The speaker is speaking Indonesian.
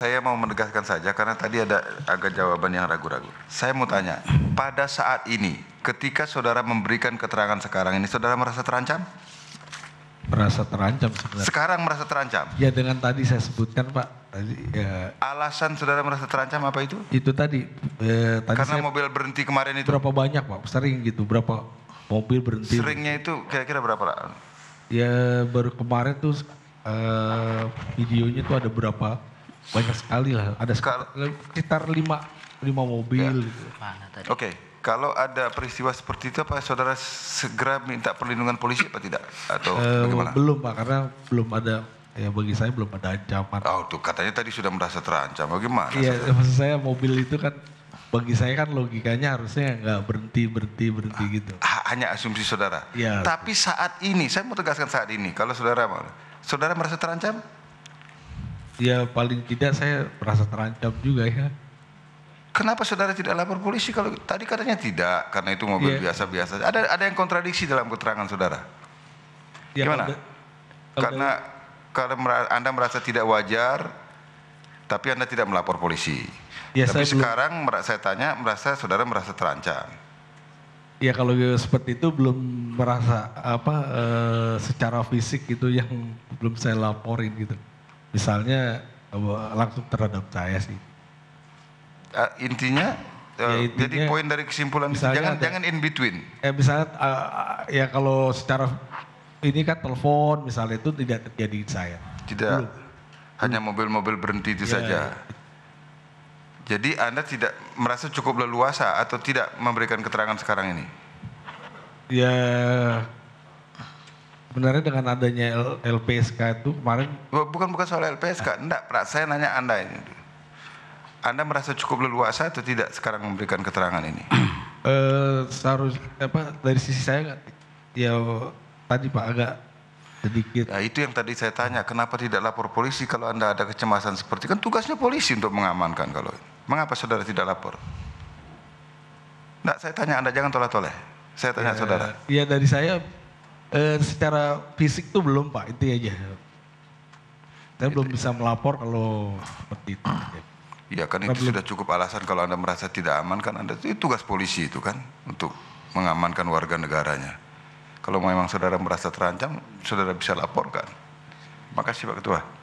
Saya mau menegaskan saja karena tadi ada agak jawaban yang ragu-ragu. Saya mau tanya, pada saat ini ketika saudara memberikan keterangan sekarang ini saudara merasa terancam? Merasa terancam sebenarnya. Sekarang merasa terancam? Ya dengan tadi saya sebutkan Pak. Tadi, ya, Alasan saudara merasa terancam apa itu? Itu tadi. Eh, tadi karena saya, mobil berhenti kemarin itu? Berapa banyak Pak? Sering gitu, berapa mobil berhenti? Seringnya itu kira-kira berapa Pak? Ya baru kemarin tuh eh, videonya tuh ada berapa banyak sekali lah. Ada sekitar lima, lima mobil. Ya. Gitu. Oke, okay. kalau ada peristiwa seperti itu Pak saudara segera minta perlindungan polisi apa tidak? Atau uh, bagaimana? Belum pak, karena belum ada Ya bagi saya belum ada ancaman. Oh tuh katanya tadi sudah merasa terancam. Bagaimana? Iya maksud saya mobil itu kan bagi saya kan logikanya harusnya nggak berhenti berhenti berhenti ah, gitu. Hanya asumsi saudara. Iya. Tapi saat ini saya mau tegaskan saat ini kalau saudara mau, saudara merasa terancam? ya paling tidak saya merasa terancam juga ya. Kenapa saudara tidak lapor polisi kalau tadi katanya tidak karena itu mobil biasa biasa-biasa. Ada ada yang kontradiksi dalam keterangan saudara. Ya, Gimana? Karena karena kalau Anda merasa tidak wajar tapi Anda tidak melapor polisi. Ya, tapi saya sekarang belum, saya tanya merasa saudara merasa terancam. Ya kalau seperti itu belum merasa apa e, secara fisik itu yang belum saya laporin gitu misalnya eh, langsung terhadap saya sih. Uh, intinya, uh, intinya jadi poin dari kesimpulan itu jangan ada, jangan in between. Ya misalnya uh, ya kalau secara ini kan telepon misalnya itu tidak terjadi saya. Tidak. Belum. Hanya mobil-mobil berhenti itu ya. saja. Ya. Jadi Anda tidak merasa cukup leluasa atau tidak memberikan keterangan sekarang ini? Ya Sebenarnya dengan adanya LPSK itu kemarin bukan bukan soal LPSK, ah. enggak, Pak. Saya nanya Anda ini. Anda merasa cukup leluasa atau tidak sekarang memberikan keterangan ini? eh seharusnya apa dari sisi saya ya tadi Pak agak sedikit. ya, itu yang tadi saya tanya, kenapa tidak lapor polisi kalau Anda ada kecemasan seperti kan tugasnya polisi untuk mengamankan kalau. Mengapa saudara tidak lapor? Enggak, saya tanya Anda jangan tolak tolak Saya tanya ya, saudara. Iya dari saya Eh, secara fisik tuh belum Pak, itu aja. Saya itu belum ya. bisa melapor kalau seperti itu. Iya kan itu belum. sudah cukup alasan kalau Anda merasa tidak aman kan Anda itu tugas polisi itu kan untuk mengamankan warga negaranya. Kalau memang saudara merasa terancam, saudara bisa laporkan. Makasih Pak Ketua.